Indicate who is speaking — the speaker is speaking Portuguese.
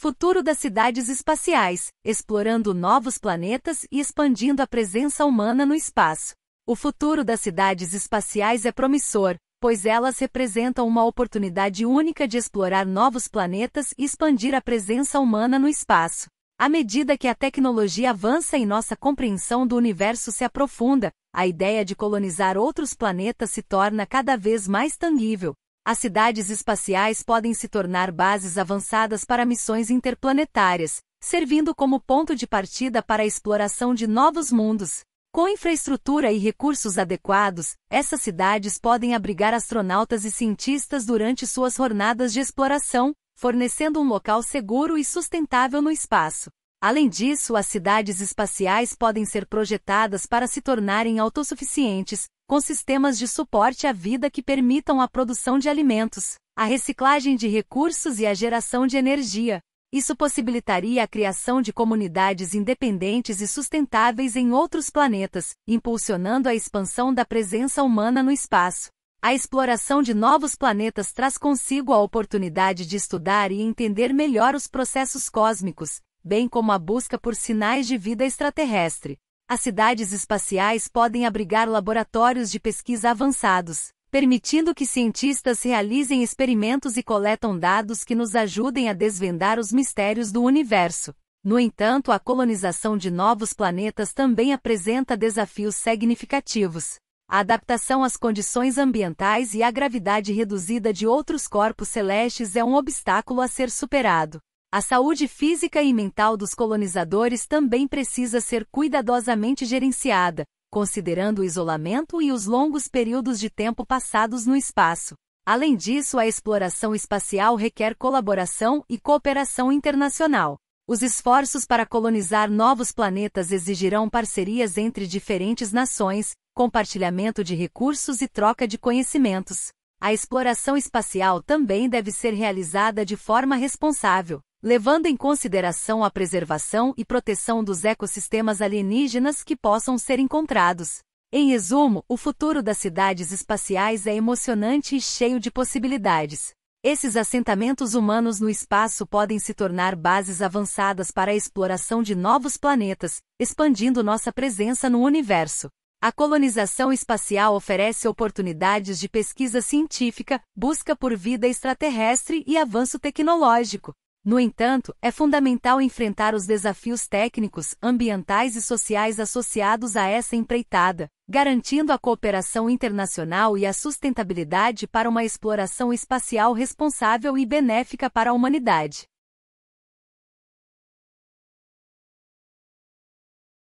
Speaker 1: Futuro das cidades espaciais, explorando novos planetas e expandindo a presença humana no espaço. O futuro das cidades espaciais é promissor, pois elas representam uma oportunidade única de explorar novos planetas e expandir a presença humana no espaço. À medida que a tecnologia avança e nossa compreensão do universo se aprofunda, a ideia de colonizar outros planetas se torna cada vez mais tangível, as cidades espaciais podem se tornar bases avançadas para missões interplanetárias, servindo como ponto de partida para a exploração de novos mundos. Com infraestrutura e recursos adequados, essas cidades podem abrigar astronautas e cientistas durante suas jornadas de exploração, fornecendo um local seguro e sustentável no espaço. Além disso, as cidades espaciais podem ser projetadas para se tornarem autossuficientes, com sistemas de suporte à vida que permitam a produção de alimentos, a reciclagem de recursos e a geração de energia. Isso possibilitaria a criação de comunidades independentes e sustentáveis em outros planetas, impulsionando a expansão da presença humana no espaço. A exploração de novos planetas traz consigo a oportunidade de estudar e entender melhor os processos cósmicos, bem como a busca por sinais de vida extraterrestre. As cidades espaciais podem abrigar laboratórios de pesquisa avançados, permitindo que cientistas realizem experimentos e coletam dados que nos ajudem a desvendar os mistérios do universo. No entanto, a colonização de novos planetas também apresenta desafios significativos. A adaptação às condições ambientais e à gravidade reduzida de outros corpos celestes é um obstáculo a ser superado. A saúde física e mental dos colonizadores também precisa ser cuidadosamente gerenciada, considerando o isolamento e os longos períodos de tempo passados no espaço. Além disso, a exploração espacial requer colaboração e cooperação internacional. Os esforços para colonizar novos planetas exigirão parcerias entre diferentes nações, compartilhamento de recursos e troca de conhecimentos. A exploração espacial também deve ser realizada de forma responsável, levando em consideração a preservação e proteção dos ecossistemas alienígenas que possam ser encontrados. Em resumo, o futuro das cidades espaciais é emocionante e cheio de possibilidades. Esses assentamentos humanos no espaço podem se tornar bases avançadas para a exploração de novos planetas, expandindo nossa presença no universo. A colonização espacial oferece oportunidades de pesquisa científica, busca por vida extraterrestre e avanço tecnológico. No entanto, é fundamental enfrentar os desafios técnicos, ambientais e sociais associados a essa empreitada, garantindo a cooperação internacional e a sustentabilidade para uma exploração espacial responsável e benéfica para a humanidade.